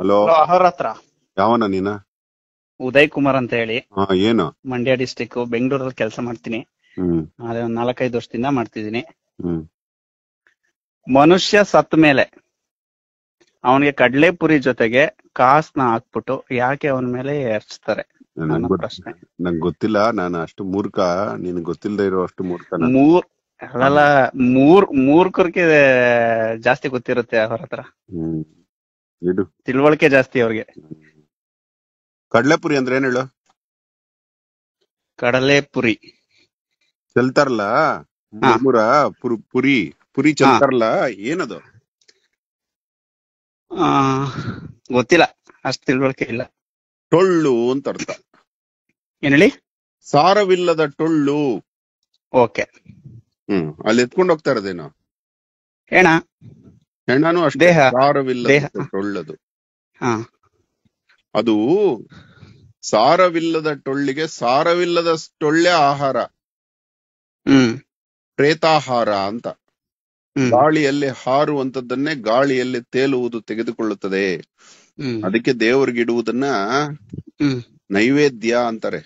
hello ಅಹೋರ ಹತ್ರ ಯಾವನ ನೀನ ಉದಯ್ ಕುಮಾರ್ ಅಂತ ಹೇಳಿ ಏನು ಮಂಡ್ಯ ಡಿಸ್ಟಿಕ್ ಬೆಂಗಳೂರಲ್ಲಿ ಕೆಲಸ ಮಾಡ್ತೀನಿ ಅದೇ ಒಂದ್ ನಾಲ್ಕೈದು ವರ್ಷದಿಂದ ಮಾಡ್ತಿದೀನಿ ಮನುಷ್ಯ ಸತ್ ಮೇಲೆ ಅವನಿಗೆ ಕಡ್ಲೆಪುರಿ ಜೊತೆಗೆ ಕಾಸ್ನ ಹಾಕ್ಬಿಟ್ಟು ಯಾಕೆ ಅವನ ಮೇಲೆ ಎರಚ್ತಾರೆ ನಂಗೆ ಗೊತ್ತಿಲ್ಲ ನಾನು ಅಷ್ಟು ಮೂರ್ಖ ನಿನ್ ಗೊತ್ತಿಲ್ಲದೆ ಇರೋ ಅಷ್ಟು ಮೂರ್ಖ ಮೂರ್ ಅಲ್ಲ ಮೂರ್ ಮೂರ್ಖರಿಗೆ ಜಾಸ್ತಿ ಗೊತ್ತಿರುತ್ತೆ ಅವರ ಹತ್ರ ತಿಳುವಳಿಕೆ ಜಾಸ್ತಿ ಅವ್ರಿಗೆ ಕಡಲೆಪುರಿ ಅಂದ್ರೆ ಏನ್ ಹೇಳು ಕಡಲೆಪುರಿ ಚೆಲ್ತಾರಲ್ಲ ಪುರಿ ಪುರಿ ಚೆಲ್ತಾರಲ್ಲ ಏನದು ಗೊತ್ತಿಲ್ಲ ಅಷ್ಟು ತಿಳುವಳಿಕೆ ಇಲ್ಲ ಟೊಳ್ಳು ಅಂತ ಅರ್ಥ ಏನ್ ಹೇಳಿ ಸಾರವಿಲ್ಲದ ಟೊಳ್ಳು ಓಕೆ ಹ್ಮ್ ಅಲ್ಲಿ ಎತ್ಕೊಂಡು ಹೋಗ್ತಾ ಇರೋದೇನೋ ಏನ ಹೆಣನು ಅಷ್ಟೇ ಸಾರವಿಲ್ಲದ ಟೊಳ್ಳದು ಅದು ಸಾರವಿಲ್ಲದ ಟೊಳ್ಳಿಗೆ ಸಾರವಿಲ್ಲದ ಟೊಳ್ಳೆ ಆಹಾರ ಪ್ರೇತಾಹಾರ ಅಂತ ಗಾಳಿಯಲ್ಲಿ ಹಾರುವಂತದ್ದನ್ನೇ ಗಾಳಿಯಲ್ಲಿ ತೇಲುವುದು ತೆಗೆದುಕೊಳ್ಳುತ್ತದೆ ಅದಕ್ಕೆ ದೇವರಿಗಿಡುವುದನ್ನ ನೈವೇದ್ಯ ಅಂತಾರೆ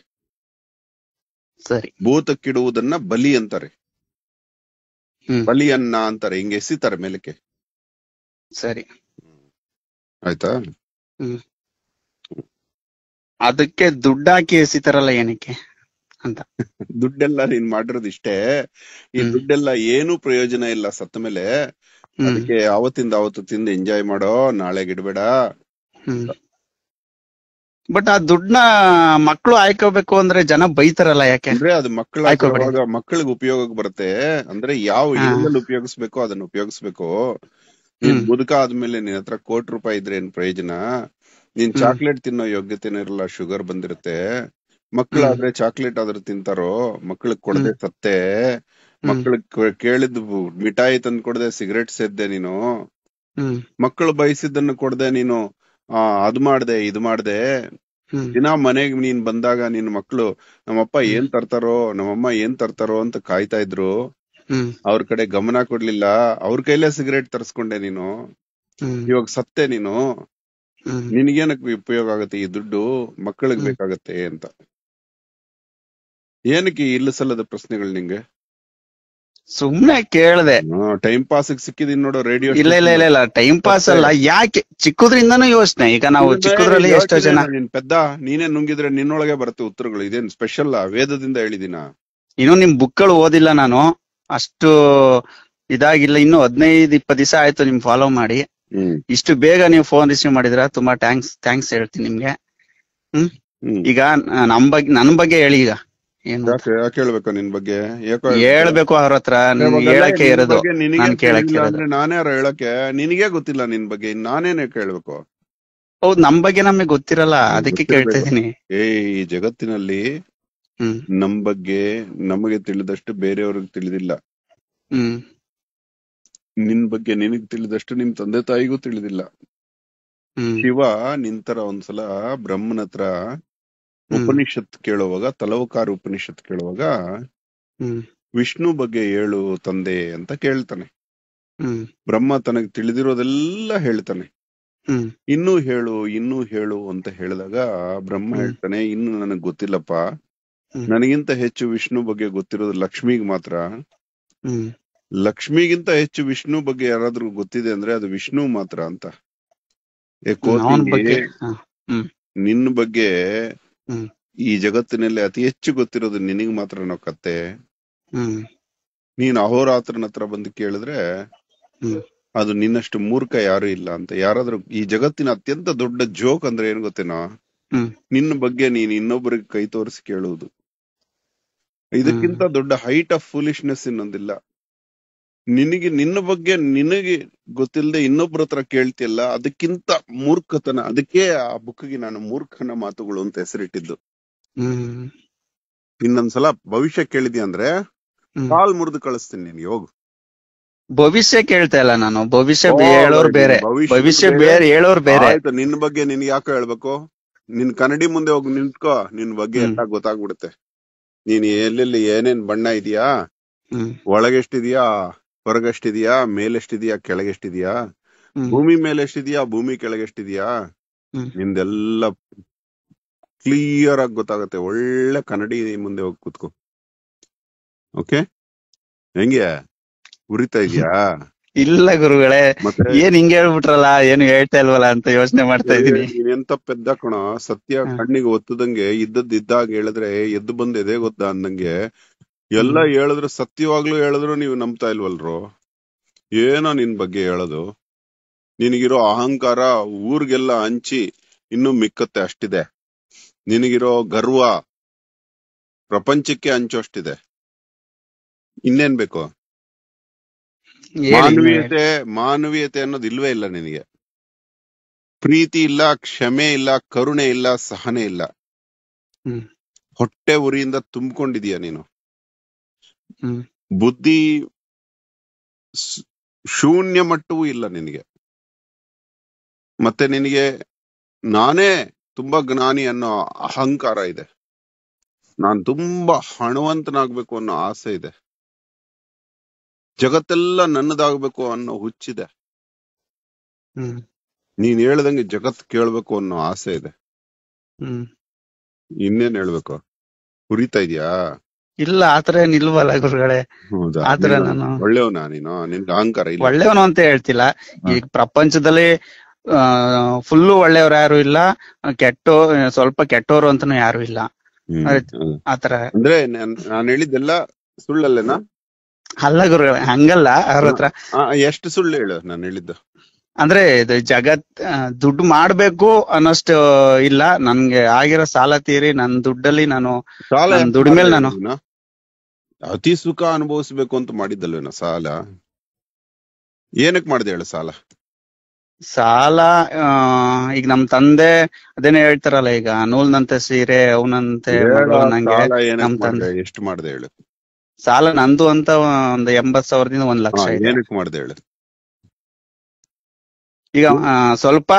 ಸರಿ ಭೂತಕ್ಕಿಡುವುದನ್ನ ಬಲಿ ಅಂತಾರೆ ಬಲಿಯನ್ನ ಅಂತಾರೆ ಹಿಂಗೆ ಎಸಿತಾರೆ ಮೇಲಕ್ಕೆ ಸರಿ ಆಯ್ತಾ ಅದಕ್ಕೆ ದುಡ್ಡು ಹಾಕಿ ಎಸಿತಾರಲ್ಲ ಏನಕ್ಕೆ ಅಂತ ದುಡ್ಡೆಲ್ಲ ನೀನ್ ಮಾಡಿರೋದು ಇಷ್ಟೇ ಈ ದುಡ್ಡೆಲ್ಲ ಏನು ಪ್ರಯೋಜನ ಇಲ್ಲ ಸತ್ತ ಮೇಲೆ ಅದಕ್ಕೆ ಅವತ್ತಿಂದ ಅವತ್ತು ತಿಂದು ಎಂಜಾಯ್ ಮಾಡೋ ನಾಳೆ ಗಿಡಬೇಡ ಬಟ್ ಆ ದುಡ್ಡನ್ನ ಮಕ್ಕಳು ಆಯ್ಕೋಬೇಕು ಅಂದ್ರೆ ಜನ ಬೈತಾರಲ್ಲ ಯಾಕೆ ಅಂದ್ರೆ ಅದು ಮಕ್ಕಳು ಮಕ್ಕಳಿಗೆ ಉಪಯೋಗಕ್ಕೆ ಬರುತ್ತೆ ಅಂದ್ರೆ ಯಾವ ಎಲ್ಲಿ ಉಪಯೋಗಿಸ್ಬೇಕು ಅದನ್ನ ಉಪಯೋಗಿಸ್ಬೇಕು ನೀನ್ ಮುದುಕ ಆದ್ಮೇಲೆ ನಿನ್ ಹತ್ರ ಕೋಟಿ ರೂಪಾಯಿ ಇದ್ರೆ ಏನ್ ಪ್ರಯೋಜನ ನೀನ್ ಚಾಕ್ಲೇಟ್ ತಿನ್ನೋ ಯೋಗ್ಯತೆನೇ ಇರಲ್ಲ ಶುಗರ್ ಬಂದಿರುತ್ತೆ ಮಕ್ಳಾದ್ರೆ ಚಾಕ್ಲೇಟ್ ಆದ್ರೂ ತಿಂತಾರೋ ಮಕ್ಳಗ್ ಕೊಡದೆ ಸತ್ತೆ ಮಕ್ಳಿಗೆ ಕೇಳಿದ್ ಮಿಠಾಯಿ ತಂದ್ ಕೊಡದೆ ಸಿಗರೇಟ್ ಸೇದ್ದೆ ನೀನು ಮಕ್ಕಳು ಬಯಸಿದ್ದನ್ನು ಕೊಡದೆ ನೀನು ಆ ಅದ್ ಮಾಡ್ದೆ ಇದ್ ಮಾಡ್ದೆ ದಿನ ಮನೆಗ್ ನೀನ್ ಬಂದಾಗ ನಿನ್ ಮಕ್ಳು ನಮ್ಮಪ್ಪ ಏನ್ ತರ್ತಾರೋ ನಮ್ಮಮ್ಮ ಏನ್ ತರ್ತಾರೋ ಅಂತ ಕಾಯ್ತಾ ಇದ್ರು ಅವ್ರ ಕಡೆ ಗಮನ ಕೊಡ್ಲಿಲ್ಲ ಅವ್ರ ಕೈಲೇ ಸಿಗರೇಟ್ ತರ್ಸ್ಕೊಂಡೆ ನೀನು ಇವಾಗ ಸತ್ತೆ ನೀನು ನಿನ್ಗೇನಕ್ ಉಪಯೋಗ ಆಗತ್ತೆ ಈ ದುಡ್ಡು ಮಕ್ಕಳಿಗೆ ಬೇಕಾಗತ್ತೆ ಅಂತ ಏನಕ್ಕೆ ಇಲ್ಲ ಸಲ್ಲದ ಪ್ರಶ್ನೆಗಳು ನಿಂಗೆ ಸುಮ್ನೆ ಕೇಳ್ದೆ ಟೈಮ್ ಪಾಸ್ ಸಿಕ್ಕಿದೀನಿ ನೋಡೋ ರೇಡಿಯೋ ಇಲ್ಲ ಇಲ್ಲ ಇಲ್ಲ ಇಲ್ಲ ಟೈಮ್ ಪಾಸ್ ಅಲ್ಲ ಯಾಕೆ ಚಿಕ್ಕದ್ರಿಂದನೂ ಯೋಚನೆ ಈಗ ನಾವು ಚಿಕ್ಕದ್ರಲ್ಲಿ ಎಷ್ಟೋ ಜನ ನಿನ್ ಪೆದ್ದ ನೀನೇ ನುಂಗಿದ್ರೆ ನಿನ್ನೊಳಗೆ ಬರುತ್ತೆ ಉತ್ತರಗಳು ಇದೇನ್ ಸ್ಪೆಷಲ್ ವೇದದಿಂದ ಹೇಳಿದೀನ ಇನ್ನು ನಿಮ್ ಬುಕ್ಗಳು ಓದಿಲ್ಲ ನಾನು ಅಷ್ಟು ಇದಾಗಿಲ್ಲ ಇನ್ನು ಹದಿನೈದು ಇಪ್ಪತ್ತು ದಿವಸ ಆಯ್ತು ನಿಮ್ ಫಾಲೋ ಮಾಡಿ ಇಷ್ಟು ಬೇಗ ನೀವು ಫೋನ್ ರಿಸೀವ್ ಮಾಡಿದ್ರ ತುಂಬಾ ಥ್ಯಾಂಕ್ಸ್ ಥ್ಯಾಂಕ್ಸ್ ಹೇಳ್ತೀನಿ ನಿಮ್ಗೆ ಹ್ಮ್ ಈಗ ನಮ್ ಬಗ್ಗೆ ನನ್ ಬಗ್ಗೆ ಹೇಳಿ ಈಗ ಹೇಳ್ಬೇಕು ನಿನ್ ಬಗ್ಗೆ ಹೇಳ್ಬೇಕು ಅವ್ರ ಹತ್ರ ಹೇಳಕ್ಕೆ ಇರೋದು ನಾನೇ ಅವ್ರ ಹೇಳಕ್ಕೆ ನಿನಗೆ ಗೊತ್ತಿಲ್ಲ ನಿನ್ ಬಗ್ಗೆ ನಾನೇನೆ ಕೇಳ್ಬೇಕು ಹೌದ್ ನಮ್ ಬಗ್ಗೆ ನಮಗೆ ಗೊತ್ತಿರಲ್ಲ ಅದಕ್ಕೆ ಕೇಳ್ತಾ ಇದೀನಿ ಏ ಈ ಜಗತ್ತಿನಲ್ಲಿ ನಮ್ ಬಗ್ಗೆ ನಮಗೆ ತಿಳಿದಷ್ಟು ಬೇರೆಯವ್ರಿಗೆ ತಿಳಿದಿಲ್ಲ ನಿನ್ ಬಗ್ಗೆ ನಿನಗ್ ತಿಳಿದಷ್ಟು ನಿಮ್ ತಂದೆ ತಾಯಿಗೂ ತಿಳಿದಿಲ್ಲ ಶಿವ ನಿಂತರ ಒಂದ್ಸಲ ಬ್ರಹ್ಮನ ಹತ್ರ ಉಪನಿಷತ್ ಕೇಳುವಾಗ ತಲವಕಾರ ಉಪನಿಷತ್ ಕೇಳುವಾಗ ವಿಷ್ಣು ಬಗ್ಗೆ ಹೇಳು ತಂದೆ ಅಂತ ಕೇಳ್ತಾನೆ ಬ್ರಹ್ಮ ತನಗ್ ತಿಳಿದಿರೋದೆಲ್ಲ ಹೇಳ್ತಾನೆ ಇನ್ನೂ ಹೇಳು ಇನ್ನೂ ಹೇಳು ಅಂತ ಹೇಳಿದಾಗ ಬ್ರಹ್ಮ ಹೇಳ್ತಾನೆ ಇನ್ನು ನನಗ್ ಗೊತ್ತಿಲ್ಲಪ್ಪ ನನಗಿಂತ ಹೆಚ್ಚು ವಿಷ್ಣು ಬಗ್ಗೆ ಗೊತ್ತಿರೋದು ಲಕ್ಷ್ಮಿಗ್ ಮಾತ್ರ ಲಕ್ಷ್ಮಿಗಿಂತ ಹೆಚ್ಚು ವಿಷ್ಣು ಬಗ್ಗೆ ಯಾರಾದ್ರೂ ಗೊತ್ತಿದೆ ಅಂದ್ರೆ ಅದು ವಿಷ್ಣು ಮಾತ್ರ ಅಂತ ನಿನ್ನ ಬಗ್ಗೆ ಈ ಜಗತ್ತಿನಲ್ಲಿ ಅತಿ ಹೆಚ್ಚು ಗೊತ್ತಿರೋದು ನಿನಗ್ ಮಾತ್ರ ನಾವು ಕತ್ತೆ ನೀನ್ ಅಹೋರಾತ್ರನ ಹತ್ರ ಬಂದು ಕೇಳಿದ್ರೆ ಅದು ನಿನ್ನಷ್ಟು ಮೂರ್ಖ ಯಾರು ಇಲ್ಲ ಅಂತ ಯಾರಾದ್ರೂ ಈ ಜಗತ್ತಿನ ಅತ್ಯಂತ ದೊಡ್ಡ ಜೋಕ್ ಅಂದ್ರೆ ಏನ್ ಗೊತ್ತೇನೋ ನಿನ್ನ ಬಗ್ಗೆ ನೀನ್ ಇನ್ನೊಬ್ಬರಿಗೆ ಕೈ ತೋರಿಸಿ ಕೇಳುವುದು ಇದಕ್ಕಿಂತ ದೊಡ್ಡ ಹೈಟ್ ಆಫ್ ಫುಲಿಶ್ನೆಸ್ ಇನ್ನೊಂದಿಲ್ಲ ನಿನಗೆ ನಿನ್ನ ಬಗ್ಗೆ ನಿನಗೆ ಗೊತ್ತಿಲ್ಲದೆ ಇನ್ನೊಬ್ಬರ ಹತ್ರ ಕೇಳ್ತಿಲ್ಲ ಅದಕ್ಕಿಂತ ಮೂರ್ಖತನ ಅದಕ್ಕೆ ಆ ಬುಕ್ಗೆ ನಾನು ಮೂರ್ಖನ ಮಾತುಗಳು ಅಂತ ಹೆಸರಿಟ್ಟಿದ್ದು ಇನ್ನೊಂದ್ಸಲ ಭವಿಷ್ಯ ಕೇಳಿದ್ಯ ಅಂದ್ರೆ ಕಾಲ್ ಮುರಿದು ಕಳಿಸ್ತೀನಿ ನಿನ್ಗೆ ಹೋಗು ಭವಿಷ್ಯ ಕೇಳ್ತಾ ಇಲ್ಲ ನಾನು ಭವಿಷ್ಯ ಬೇರೆ ಭವಿಷ್ಯ ಬೇರೆ ಹೇಳೋರ್ ಬೇರೆ ಆಯ್ತು ನಿನ್ ಬಗ್ಗೆ ನಿನ್ಗೆ ಯಾಕೋ ಹೇಳ್ಬೇಕು ನಿನ್ ಕನ್ನಡಿ ಮುಂದೆ ಹೋಗಿ ನಿಂತ್ಕೋ ನಿನ್ ಬಗ್ಗೆ ಎಲ್ಲ ಗೊತ್ತಾಗ್ಬಿಡುತ್ತೆ ನೀನ್ ಎಲ್ಲೆಲ್ಲಿ ಏನೇನ್ ಬಣ್ಣ ಇದೆಯಾ ಒಳಗೆಷ್ಟಿದ್ಯಾ ಹೊರಗೆಷ್ಟಿದ್ಯಾ ಮೇಲೆಷ್ಟಿದ್ಯಾ ಕೆಳಗೆಷ್ಟಿದ್ಯಾ ಭೂಮಿ ಮೇಲೆ ಭೂಮಿ ಕೆಳಗೆಷ್ಟಿದ್ಯಾ ನಿಂದೆಲ್ಲ ಕ್ಲಿಯರ್ ಆಗಿ ಗೊತ್ತಾಗತ್ತೆ ಒಳ್ಳೆ ಕನ್ನಡಿ ಮುಂದೆ ಹೋಗಿ ಕೂತ್ಕೋ ಓಕೆ ಹೆಂಗೆ ಉರಿತಾ ಇದೆಯಾ ಇಲ್ಲ ಗುರುಗಳೇ ಏನ್ ಹಿಂಗ್ ಹೇಳ್ಬಿಟ್ರಲ್ಲ ಏನು ಹೇಳ್ತಾ ಇಲ್ವಲ್ಲ ಅಂತ ಯೋಚನೆ ಮಾಡ್ತಾ ಇದೀನಿ ಎಂತ ಪೆದ್ದ ಕಣ ಸತ್ಯ ಕಣ್ಣಿಗೆ ಒತ್ತದಂಗೆ ಇದ್ದದ್ ಇದ್ದಾಗ ಹೇಳಿದ್ರೆ ಎದ್ದು ಬಂದ್ ಎದೇ ಗೊತ್ತಾ ಅಂದಂಗೆ ಎಲ್ಲ ಹೇಳಿದ್ರು ಸತ್ಯವಾಗ್ಲೂ ಹೇಳಿದ್ರು ನೀವು ನಂಬ್ತಾ ಇಲ್ವಲ್ರು ಏನೋ ನಿನ್ ಬಗ್ಗೆ ಹೇಳೋದು ನಿನಗಿರೋ ಅಹಂಕಾರ ಊರ್ಗೆಲ್ಲ ಹಂಚಿ ಇನ್ನು ಮಿಕ್ಕತ್ತೆ ಅಷ್ಟಿದೆ ನಿನಗಿರೋ ಗರ್ವ ಪ್ರಪಂಚಕ್ಕೆ ಹಂಚೋ ಅಷ್ಟಿದೆ ಇನ್ನೇನ್ ಬೇಕೋ ಮಾನವೀಯತೆ ಮಾನವೀಯತೆ ಅನ್ನೋದು ಇಲ್ವೇ ಇಲ್ಲ ನಿನಗೆ ಪ್ರೀತಿ ಇಲ್ಲ ಕ್ಷಮೆ ಇಲ್ಲ ಕರುಣೆ ಇಲ್ಲ ಸಹನೆ ಇಲ್ಲ ಹೊಟ್ಟೆ ಉರಿಯಿಂದ ತುಂಬಿಕೊಂಡಿದೀಯ ನೀನು ಬುದ್ಧಿ ಶೂನ್ಯ ಮಟ್ಟವೂ ಇಲ್ಲ ನಿನಗೆ ಮತ್ತೆ ನಿನಗೆ ನಾನೇ ತುಂಬಾ ಜ್ಞಾನಿ ಅನ್ನೋ ಅಹಂಕಾರ ಇದೆ ನಾನ್ ತುಂಬಾ ಹಣವಂತನಾಗ್ಬೇಕು ಅನ್ನೋ ಆಸೆ ಇದೆ ಜಗತ್ತೆಲ್ಲ ನನ್ನದಾಗಬೇಕು ಅನ್ನೋ ಹುಚ್ಚಿದೆ ನೀನ್ ಹೇಳದಂಗೆ ಜಗತ್ ಕೇಳ್ಬೇಕು ಅನ್ನೋ ಆಸೆ ಇದೆ ಇನ್ನೇನ್ ಹೇಳ್ಬೇಕು ಹುರಿತಾ ಇದ್ಯಾ ಇಲ್ಲ ಆತರ ನಿಲ್ವಲ್ಲ ಗುರುಗಳೇ ಆತರ ನಾನು ಒಳ್ಳೆಯವನ ನೀನು ನಿನ್ಗೆ ಅಹಂಕಾರ ಇಲ್ಲ ಒಳ್ಳೆಯವನು ಅಂತ ಹೇಳ್ತಿಲ್ಲ ಈಗ ಪ್ರಪಂಚದಲ್ಲಿ ಫುಲ್ಲು ಒಳ್ಳೆಯವರು ಯಾರು ಇಲ್ಲ ಕೆಟ್ಟ ಸ್ವಲ್ಪ ಕೆಟ್ಟವರು ಅಂತಾನು ಯಾರು ಇಲ್ಲ ಆತರ ಅಂದ್ರೆ ನಾನು ಹೇಳಿದ್ದೆಲ್ಲ ಸುಳ್ಳಲ್ಲೇನಾ ಅಲ್ಲ ಗುರು ಹಂಗಲ್ಲ ಅವ್ರ ಹತ್ರ ಎಷ್ಟು ಸುಳ್ಳು ಹೇಳು ನಾನು ಹೇಳಿದ್ದು ಅಂದ್ರೆ ಇದು ಜಗತ್ ದುಡ್ಡು ಮಾಡ್ಬೇಕು ಅನ್ನೋಷ್ಟು ಇಲ್ಲ ನನ್ಗೆ ಆಗಿರೋ ಸಾಲ ತೀರಿ ನನ್ ದುಡ್ಡಲ್ಲಿ ನಾನು ಮೇಲೆ ನಾನು ಅತಿ ಸುಖ ಅನುಭವಿಸ್ಬೇಕು ಅಂತ ಮಾಡಿದ್ದಲ್ವ ಸಾಲ ಏನಕ್ಕೆ ಮಾಡ್ದೆ ಹೇಳು ಸಾಲ ಸಾಲ ಈಗ ನಮ್ ತಂದೆ ಅದೇನೇ ಹೇಳ್ತಾರಲ್ಲ ಈಗ ನೂಲ್ನಂತೆ ಸೀರೆ ಅವನಂತೆ ತಂದೆ ಎಷ್ಟು ಮಾಡ್ದೆ ಹೇಳು ಸಾಲ ನಂದು ಅಂತ ಒಂದು ಎಂಬತ್ ಸಾವಿರದಿಂದ ಒಂದ್ ಲಕ್ಷ ಮಾಡಿದೆ ಈಗ ಸ್ವಲ್ಪ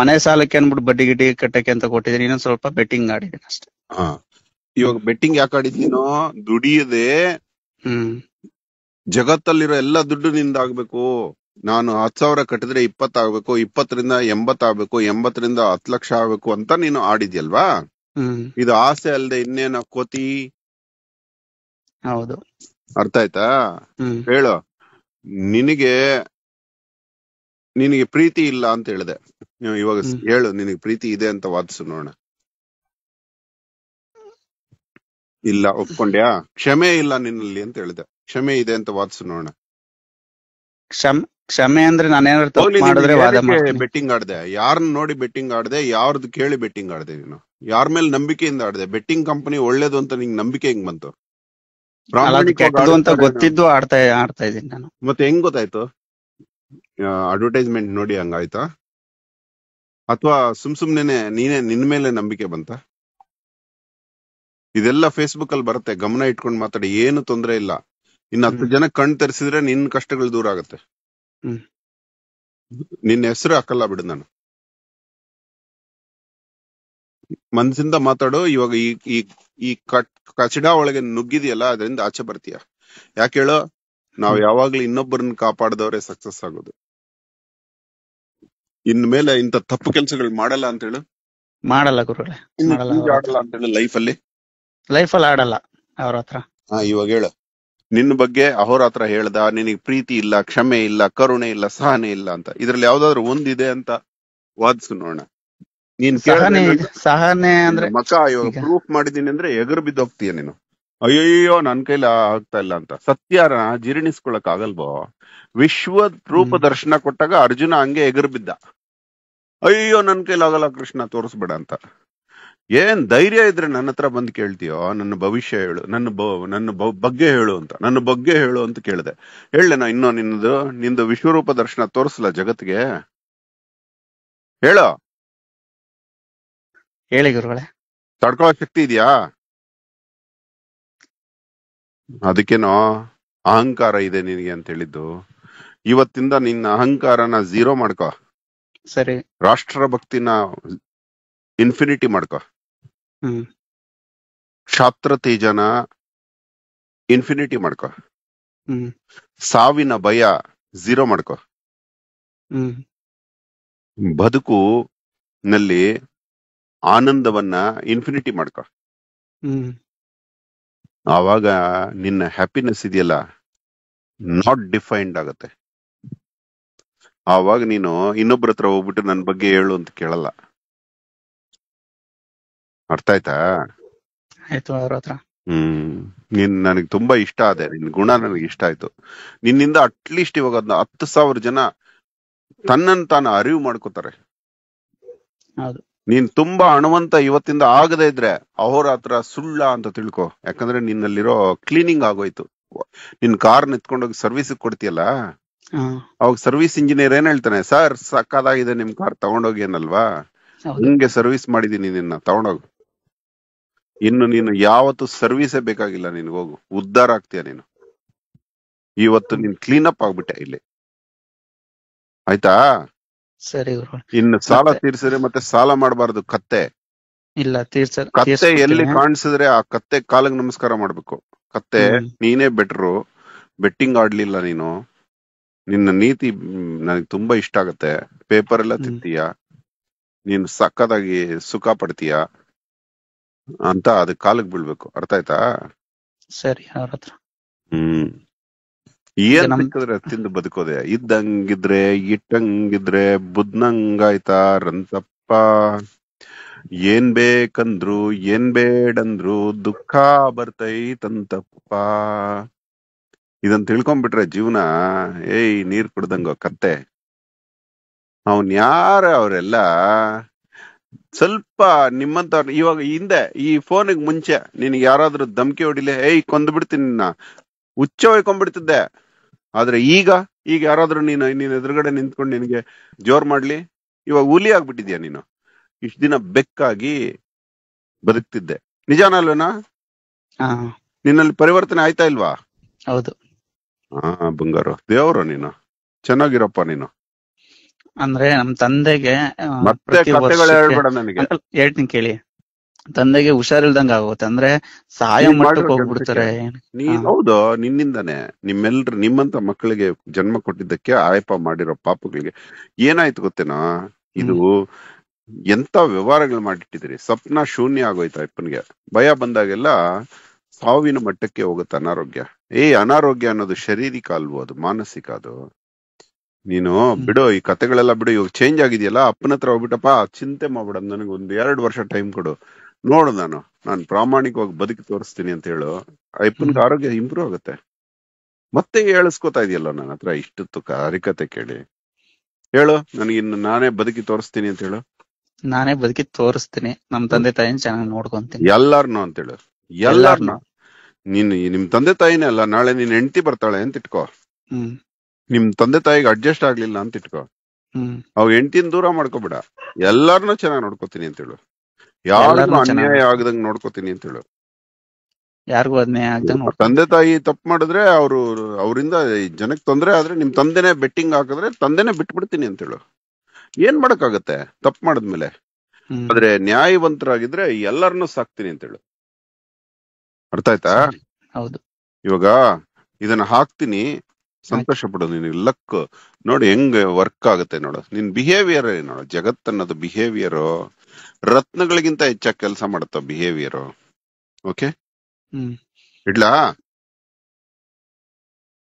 ಮನೆ ಸಾಲಕ್ಕೆ ಅನ್ಬಿಟ್ಟು ಬಡ್ಡಿ ಗಿಡ್ಡಿ ಕಟ್ಟಕ್ಕೆ ಅಂತ ಕೊಟ್ಟಿದ್ದೀನಿ ಇನ್ನೊಂದು ಸ್ವಲ್ಪ ಬೆಟ್ಟಿಂಗ್ ಆಡಿದ್ದೀನಿ ಅಷ್ಟೇ ಇವಾಗ ಬೆಟ್ಟಿಂಗ್ ಯಾಕೆ ಆಡಿದ್ದೀನೋ ದುಡಿಯದೆ ಜಗತ್ತಲ್ಲಿರೋ ಎಲ್ಲಾ ದುಡ್ಡು ನಿಂದ ಆಗ್ಬೇಕು ನಾನು ಹತ್ ಸಾವಿರ ಕಟ್ಟಿದ್ರೆ ಇಪ್ಪತ್ ಇಪ್ಪತ್ತರಿಂದ ಎಂಬತ್ ಆಗ್ಬೇಕು ಎಂಬತ್ತರಿಂದ ಹತ್ ಲಕ್ಷ ಆಗ್ಬೇಕು ಅಂತ ನೀನು ಆಡಿದ್ಯಲ್ವಾ ಇದು ಆಸೆ ಅಲ್ಲದೆ ಇನ್ನೇನ ಕೋತಿ ಹೌದು ಅರ್ಥ ಆಯ್ತಾ ಹೇಳು ನಿನಗೆ ನಿನಗೆ ಪ್ರೀತಿ ಇಲ್ಲ ಅಂತ ಹೇಳಿದೆ ಇವಾಗ ಹೇಳು ನಿನಗೆ ಪ್ರೀತಿ ಇದೆ ಅಂತ ವಾದಿಸು ನೋಡೋಣ ಇಲ್ಲ ಒಪ್ಕೊಂಡ್ಯಾ ಕ್ಷಮೆ ಇಲ್ಲ ನಿನ್ನಲ್ಲಿ ಅಂತ ಹೇಳಿದೆ ಕ್ಷಮೆ ಇದೆ ಅಂತ ವಾದಿಸು ನೋಡೋಣ ಕ್ಷಮೆ ಅಂದ್ರೆ ಮಾಡಿದ್ರೆ ಬೆಟ್ಟಿಂಗ್ ಆಡ್ದೆ ಯಾರನ್ನ ನೋಡಿ ಬೆಟ್ಟಿಂಗ್ ಆಡ್ದೆ ಯಾರ್ದು ಕೇಳಿ ಬೆಟ್ಟಿಂಗ್ ಆಡ್ದೆ ನೀನು ಯಾರ ಮೇಲೆ ನಂಬಿಕೆಯಿಂದ ಆಡ್ದೆ ಬೆಟ್ಟಿಂಗ್ ಕಂಪನಿ ಒಳ್ಳೇದು ಅಂತ ನಿಂಗೆ ನಂಬಿಕೆ ಹಿಂಗ್ ಬಂತು ಅಂತ ಗೊತ್ತಿದ್ದು ಆಡ್ತಾ ಆಡ್ತಾ ಇದ್ದೀನಿ ನಾನು ಮತ್ತೆ ಹೆಂಗ್ ಗೊತ್ತಾಯ್ತು ಅಡ್ವರ್ಟೈಸ್ಮೆಂಟ್ ನೋಡಿ ಹಂಗಾಯ್ತಾ ಅಥವಾ ಸುಮ್ ಸುಮ್ನೆ ನೀನೆ ನಿನ್ ಮೇಲೆ ನಂಬಿಕೆ ಬಂತ ಇದೆಲ್ಲ ಫೇಸ್ಬುಕ್ ಅಲ್ಲಿ ಬರುತ್ತೆ ಗಮನ ಇಟ್ಕೊಂಡು ಮಾತಾಡಿ ಏನು ತೊಂದ್ರೆ ಇಲ್ಲ ಇನ್ನು ಹತ್ತು ಜನ ಕಣ್ ತರಿಸಿದ್ರೆ ನಿನ್ ಕಷ್ಟಗಳು ದೂರ ಆಗತ್ತೆ ನಿನ್ನ ಹೆಸರು ಹಾಕಲ್ಲ ಬಿಡು ನಾನು ಮನ್ಸಿಂದ ಮಾತಾಡು ಇವಾಗ ಈ ಈ ಈ ಕಟ್ ಕಚಡ ಒಳಗೆ ನುಗ್ಗಿದೆಯಲ್ಲ ಅದರಿಂದ ಆಚೆ ಬರ್ತೀಯ ಯಾಕೆ ಹೇಳೋ ನಾವ್ ಯಾವಾಗ್ಲೂ ಇನ್ನೊಬ್ಬರನ್ನ ಕಾಪಾಡದವ್ರೆ ಸಕ್ಸಸ್ ಆಗೋದು ಇನ್ ಮೇಲೆ ಇಂತ ತಪ್ಪು ಕೆಲಸಗಳು ಮಾಡಲ್ಲ ಅಂತ ಹೇಳು ಮಾಡಲ್ಲ ಗುರುಗಳೇ ಲೈಫ್ ಮಾಡಲ್ಲ ಅಂತ ಲೈಫ್ ಅಲ್ಲಿ ಆಡಲ್ಲ ಅವ್ರ ಹತ್ರ ಹಾ ಇವಾಗ ಹೇಳು ನಿನ್ನ ಬಗ್ಗೆ ಅಹೋರಾತ್ರ ಹೇಳ್ದ ನಿನಗೆ ಪ್ರೀತಿ ಇಲ್ಲ ಕ್ಷಮೆ ಇಲ್ಲ ಕರುಣೆ ಇಲ್ಲ ಸಹನೆ ಇಲ್ಲ ಅಂತ ಇದ್ರಲ್ಲಿ ಯಾವ್ದಾದ್ರು ಒಂದಿದೆ ಅಂತ ವಾದಿಸು ನೋಡೋಣ ನೀನ್ ಸಹನೆ ಸಹನೆ ಅಂದ್ರೆ ಮಕ್ಕ ಇವಾಗ ಪ್ರೂಫ್ ಮಾಡಿದೀನಿ ಅಂದ್ರೆ ಎಗರು ಬಿದ್ದೋಗ್ತೀಯ ನೀನು ಅಯ್ಯಯ್ಯೋ ನನ್ ಕೈಲಿ ಆಗ್ತಾ ಇಲ್ಲ ಅಂತ ಸತ್ಯನ ಜೀರ್ಣಿಸ್ಕೊಳಕ್ ಆಗಲ್ವೋ ವಿಶ್ವ ರೂಪ ದರ್ಶನ ಕೊಟ್ಟಾಗ ಅರ್ಜುನ ಹಂಗೆ ಎಗರು ಬಿದ್ದ ಅಯ್ಯೋ ನನ್ ಕೈಲಿ ಆಗಲ್ಲ ಕೃಷ್ಣ ತೋರಿಸ್ಬೇಡ ಅಂತ ಏನ್ ಧೈರ್ಯ ಇದ್ರೆ ನನ್ನ ಹತ್ರ ಬಂದು ಕೇಳ್ತೀಯೋ ನನ್ನ ಭವಿಷ್ಯ ಹೇಳು ನನ್ನ ನನ್ನ ಬಗ್ಗೆ ಹೇಳು ಅಂತ ನನ್ನ ಬಗ್ಗೆ ಹೇಳು ಅಂತ ಕೇಳಿದೆ ಹೇಳ ಇನ್ನೂ ನಿನ್ನದು ನಿಂದು ವಿಶ್ವರೂಪ ದರ್ಶನ ತೋರಿಸಲ ಜಗತ್ಗೆ ಹೇಳೋ ಹೇಳಿ ಗುರುಗಳೇ ತಡ್ಕೊಳ್ಳೋ ಶಕ್ತಿ ಇದೆಯಾ ಅದಕ್ಕೇನೋ ಅಹಂಕಾರ ಇದೆ ನಿನಗೆ ಅಂತ ಹೇಳಿದ್ದು ಇವತ್ತಿಂದ ನಿನ್ನ ಅಹಂಕಾರನ ಜೀರೋ ಮಾಡ್ಕೋ ಸರಿ ರಾಷ್ಟ್ರ ಭಕ್ತಿನ ಇನ್ಫಿನಿಟಿ ಮಾಡ್ಕೋ ಕ್ಷಾತ್ರ ತೇಜನ ಇನ್ಫಿನಿಟಿ ಮಾಡ್ಕೋ ಸಾವಿನ ಭಯ ಝೀರೋ ಮಾಡ್ಕೋ ಬದುಕು ನಲ್ಲಿ ಆನಂದವನ್ನ ಇನ್ಫಿನಿಟಿ ಮಾಡ್ಕೊ ಆವಾಗ ನಿನ್ನ ಹ್ಯಾಪಿನೆಸ್ ಇದೆಯಲ್ಲ ನಾಟ್ ಡಿಫೈನ್ಡ್ ಆಗತ್ತೆ ಆವಾಗ ನೀನು ಇನ್ನೊಬ್ಬರ ಹತ್ರ ಹೋಗ್ಬಿಟ್ಟು ನನ್ನ ಬಗ್ಗೆ ಹೇಳು ಅಂತ ಕೇಳಲ್ಲ ಅರ್ಥ ಆಯ್ತಾ ಹ್ಮ್ ನಿನ್ ನನಗೆ ತುಂಬಾ ಇಷ್ಟ ಅದೇ ನಿನ್ ಗುಣ ನನಗೆ ಇಷ್ಟ ಆಯ್ತು ನಿನ್ನಿಂದ ಅಟ್ಲೀಸ್ಟ್ ಇವಾಗ ಒಂದು ಹತ್ತು ಸಾವಿರ ಜನ ತನ್ನನ್ನು ತಾನು ಅರಿವು ಮಾಡ್ಕೋತಾರೆ ನೀನ್ ತುಂಬಾ ಅಣುವಂತ ಇವತ್ತಿಂದ ಆಗದೇ ಇದ್ರೆ ಅಹೋರಾತ್ರ ಸುಳ್ಳ ಅಂತ ತಿಳ್ಕೊ ಯಾಕಂದ್ರೆ ನಿನ್ನಲ್ಲಿರೋ ಕ್ಲೀನಿಂಗ್ ಆಗೋಯ್ತು ನಿನ್ ಕಾರ್ ನಿತ್ಕೊಂಡೋಗಿ ಸರ್ವಿಸ್ ಕೊಡ್ತೀಯಲ್ಲ ಅವಾಗ ಸರ್ವಿಸ್ ಇಂಜಿನಿಯರ್ ಏನ್ ಹೇಳ್ತಾನೆ ಸರ್ ಸಕ್ಕದಾಗಿದೆ ನಿಮ್ ಕಾರ್ ತಗೊಂಡೋಗಿ ಏನಲ್ವಾ ಹಿಂಗೆ ಸರ್ವಿಸ್ ಮಾಡಿದೀನಿ ನಿನ್ನ ತಗೊಂಡೋಗು ಇನ್ನು ನೀನು ಯಾವತ್ತು ಸರ್ವಿಸೇ ಬೇಕಾಗಿಲ್ಲ ಹೋಗು ಉದ್ದಾರ ಆಗ್ತೀಯ ನೀನು ಇವತ್ತು ನೀನ್ ಕ್ಲೀನ್ ಅಪ್ ಆಗ್ಬಿಟ್ಟೆ ಇಲ್ಲಿ ಆಯ್ತಾ ಸರಿ ಇನ್ನು ಸಾಲ ತೀರ್ಸಿದ್ರೆ ಮತ್ತೆ ಸಾಲ ಮಾಡಬಾರದು ಕತ್ತೆ ಇಲ್ಲ ಕತ್ತೆ ಎಲ್ಲಿ ಕಾಣಿಸಿದ್ರೆ ಆ ಕತ್ತೆ ಕಾಲಿಗೆ ನಮಸ್ಕಾರ ಮಾಡ್ಬೇಕು ಕತ್ತೆ ನೀನೇ ಬೆಟ್ರು ಬೆಟ್ಟಿಂಗ್ ಆಡ್ಲಿಲ್ಲ ನೀನು ನಿನ್ನ ನೀತಿ ನನಗೆ ತುಂಬಾ ಇಷ್ಟ ಆಗತ್ತೆ ಪೇಪರ್ ಎಲ್ಲ ತಿಂತೀಯ ನೀನು ಸಕ್ಕದಾಗಿ ಸುಖ ಪಡ್ತೀಯ ಅಂತ ಅದಕ್ಕೆ ಕಾಲಕ್ ಬೀಳ್ಬೇಕು ಅರ್ಥ ಆಯ್ತಾ ಸರಿ ಹ್ಮ್ ಏನ್ ಸಿಕ್ಕಿದ್ರೆ ತಿಂದು ಬದುಕೋದೆ ಇದ್ದಂಗಿದ್ರೆ ಇಟ್ಟಂಗಿದ್ರೆ ಬುದ್ನಂಗಾಯ್ತಾ ರಂತಪ್ಪ ಏನ್ ಬೇಕಂದ್ರು ಏನ್ ಬೇಡಂದ್ರು ದುಃಖ ಬರ್ತೈತಂತಪ್ಪ ಇದನ್ ತಿಳ್ಕೊಂಡ್ಬಿಟ್ರೆ ಜೀವನ ಏಯ್ ನೀರ್ ಕುಡ್ದಂಗ ಕತ್ತೆ ಅವನ್ ಯಾರ ಅವರೆಲ್ಲ ಸ್ವಲ್ಪ ನಿಮ್ಮಂತ ಇವಾಗ ಹಿಂದೆ ಈ ಫೋನಿಗೆ ಮುಂಚೆ ನಿನಗೆ ಯಾರಾದ್ರೂ ಧಮಕಿ ಹೊಡಿಲಿ ಏಯ್ ಕೊಂದ್ಬಿಡ್ತೀನಿ ನಿನ್ನ ಹುಚ್ಚ ಹೊಯ್ಕೊಂಡ್ಬಿಡ್ತಿದ್ದೆ ಆದ್ರೆ ಈಗ ಈಗ ಯಾರಾದ್ರೂ ನೀನು ನೀನ್ ಎದುರುಗಡೆ ನಿಂತ್ಕೊಂಡು ನಿನಗೆ ಜೋರ್ ಮಾಡ್ಲಿ ಇವಾಗ ಹುಲಿ ಆಗ್ಬಿಟ್ಟಿದ್ಯಾ ನೀನು ಇಷ್ಟ ದಿನ ಬೆಕ್ಕಾಗಿ ಬದುಕ್ತಿದ್ದೆ ನಿಜಾನ ಅಲ್ವೇನಾ ನಿನ್ನಲ್ಲಿ ಪರಿವರ್ತನೆ ಆಯ್ತಾ ಇಲ್ವಾ ಹೌದು ಹಾ ಬಂಗಾರ ದೇವ್ರ ನೀನು ಚೆನ್ನಾಗಿರಪ್ಪ ನೀನು ಅಂದ್ರೆ ನಮ್ ತಂದೆಗೆ ಮತ್ತೆ ಹೇಳ್ಬೇಡ ನನಗೆ ಹೇಳ್ತೀನಿ ಕೇಳಿ ತಂದೆಗೆ ಹುಷಾರಿಲ್ದಂಗ ಆಗುತ್ತೆ ಅಂದ್ರೆ ಸಹಾಯ ಮಟ್ಟಕ್ಕೆ ಹೋಗ್ಬಿಡ್ತಾರೆ ಹೌದು ನಿನ್ನಿಂದಾನೆ ನಿಮ್ಮೆಲ್ರು ನಿಮ್ಮಂತ ಮಕ್ಕಳಿಗೆ ಜನ್ಮ ಕೊಟ್ಟಿದ್ದಕ್ಕೆ ಆಯಪ್ಪ ಮಾಡಿರೋ ಪಾಪಗಳಿಗೆ ಏನಾಯ್ತು ಗೊತ್ತೇನ ಇದು ಎಂತ ವ್ಯವಹಾರಗಳು ಮಾಡಿಟ್ಟಿದ್ರಿ ಸ್ವಪ್ನ ಶೂನ್ಯ ಆಗೋಯ್ತಾ ಅಪ್ಪನ್ಗೆ ಭಯ ಬಂದಾಗೆಲ್ಲ ಸಾವಿನ ಮಟ್ಟಕ್ಕೆ ಹೋಗುತ್ತೆ ಅನಾರೋಗ್ಯ ಏ ಅನಾರೋಗ್ಯ ಅನ್ನೋದು ಶಾರೀರಿಕ ಅಲ್ವೋ ಅದು ಮಾನಸಿಕ ಅದು ನೀನು ಬಿಡು ಈ ಕತೆಗಳೆಲ್ಲ ಬಿಡು ಇವಾಗ ಚೇಂಜ್ ಆಗಿದೆಯಲ್ಲ ಅಪ್ಪನ ಹತ್ರ ಹೋಗ್ಬಿಟ್ಟಪ್ಪ ಚಿಂತೆ ಮಾಡ್ಬಿಡ ನನಗೊಂದು ಎರಡು ವರ್ಷ ಟೈಮ್ ಕೊಡು ನೋಡು ನಾನು ನಾನು ಪ್ರಾಮಾಣಿಕವಾಗಿ ಬದುಕಿ ತೋರಿಸ್ತೀನಿ ಅಂತ ಹೇಳು ಅಯ್ಯಪ್ಪನ್ಗೆ ಆರೋಗ್ಯ ಇಂಪ್ರೂವ್ ಆಗುತ್ತೆ ಮತ್ತೆ ಹೇಳಿಸ್ಕೊತಾ ಇದೆಯಲ್ಲ ನನ್ನ ಹತ್ರ ಇಷ್ಟು ಹರಿಕತೆ ಕೇಳಿ ಹೇಳು ನನಗೆ ಇನ್ನು ನಾನೇ ಬದುಕಿ ತೋರಿಸ್ತೀನಿ ಅಂತ ಹೇಳು ನಾನೇ ಬದುಕಿ ತೋರಿಸ್ತೀನಿ ನಮ್ಮ ತಂದೆ ತಾಯಿನ ಚೆನ್ನಾಗಿ ನೋಡ್ಕೊಂತೀನಿ ಎಲ್ಲಾರ್ನು ಅಂತ ಹೇಳು ಎಲ್ಲಾರ್ನು ನೀನ್ ನಿಮ್ ತಂದೆ ತಾಯಿನೇ ಅಲ್ಲ ನಾಳೆ ನೀನ್ ಹೆಂಡತಿ ಬರ್ತಾಳೆ ಅಂತ ಇಟ್ಕೋ ನಿಮ್ ತಂದೆ ತಾಯಿಗೆ ಅಡ್ಜಸ್ಟ್ ಆಗ್ಲಿಲ್ಲ ಅಂತ ಇಟ್ಕೋ ಅವ್ ಹೆಂಡತಿನ ದೂರ ಮಾಡ್ಕೊಬಿಡ ಎಲ್ಲಾರ್ನು ಚೆನ್ನಾಗಿ ನೋಡ್ಕೋತೀನಿ ಅಂತ ಹೇಳು ಅನ್ಯಾಯ ಆಗದಂಗ್ ನೋಡ್ಕೋತೀನಿ ಅಂತ ಹೇಳು ತಂದೆ ತಾಯಿ ತಪ್ಪು ಮಾಡಿದ್ರೆ ಅವರು ಅವರಿಂದ ಜನಕ್ಕೆ ತೊಂದರೆ ಆದ್ರೆ ನಿಮ್ ತಂದೆನೆ ಬೆಟ್ಟಿಂಗ್ ಹಾಕಿದ್ರೆ ತಂದೆನೆ ಬಿಟ್ಬಿಡ್ತೀನಿ ಅಂತ ಹೇಳು ಏನ್ ಮಾಡಕ್ಕಾಗತ್ತೆ ತಪ್ಪು ಮಾಡಿದ್ಮೇಲೆ ಆದ್ರೆ ನ್ಯಾಯವಂತರಾಗಿದ್ರೆ ಎಲ್ಲರನ್ನೂ ಸಾಕ್ತೀನಿ ಅಂತ ಹೇಳು ಅರ್ಥ ಆಯ್ತಾ ಹೌದು ಇವಾಗ ಇದನ್ನ ಹಾಕ್ತೀನಿ ಸಂತೋಷ ಪಡೋದು ನಿನ್ ಲಕ್ ನೋಡಿ ಹೆಂಗ್ ವರ್ಕ್ ಆಗುತ್ತೆ ನೋಡು ನಿನ್ ಬಿಹೇವಿಯರ್ ನೋಡು ಜಗತ್ತನ್ನೋದು ಬಿಹೇವಿಯರ್ ರತ್ನಗಳಿಗಿಂತ ಹೆಚ್ಚಾಗಿ ಕೆಲಸ ಮಾಡುತ್ತ ಬಿಹೇವಿಯರ್ ಓಕೆ ಇಡ್ಲಾ